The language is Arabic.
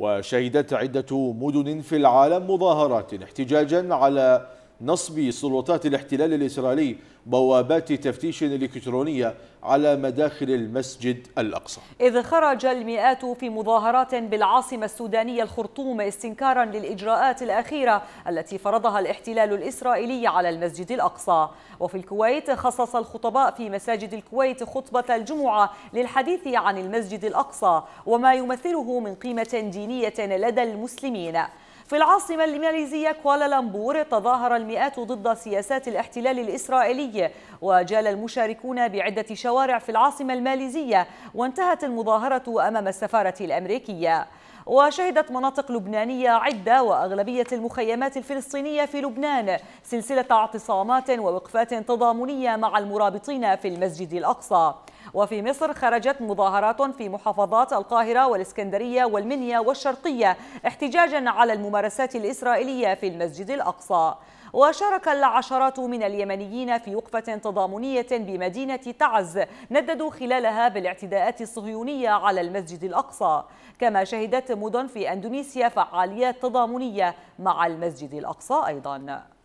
وشهدت عدة مدن في العالم مظاهرات احتجاجا على نصب سلطات الاحتلال الإسرائيلي بوابات تفتيش إلكترونية على مداخل المسجد الأقصى إذ خرج المئات في مظاهرات بالعاصمة السودانية الخرطوم استنكارا للإجراءات الأخيرة التي فرضها الاحتلال الإسرائيلي على المسجد الأقصى وفي الكويت خصص الخطباء في مساجد الكويت خطبة الجمعة للحديث عن المسجد الأقصى وما يمثله من قيمة دينية لدى المسلمين في العاصمة الماليزية كوالالمبور تظاهر المئات ضد سياسات الاحتلال الإسرائيلي وجال المشاركون بعدة شوارع في العاصمة الماليزية وانتهت المظاهرة أمام السفارة الأمريكية وشهدت مناطق لبنانية عدة وأغلبية المخيمات الفلسطينية في لبنان سلسلة اعتصامات ووقفات تضامنية مع المرابطين في المسجد الأقصى وفي مصر خرجت مظاهرات في محافظات القاهرة والإسكندرية والمنيا والشرقية احتجاجا على الممارسات الإسرائيلية في المسجد الأقصى وشارك العشرات من اليمنيين في وقفة تضامنية بمدينة تعز نددوا خلالها بالاعتداءات الصهيونية على المسجد الأقصى كما شهدت مدن في أندونيسيا فعاليات تضامنية مع المسجد الأقصى أيضاً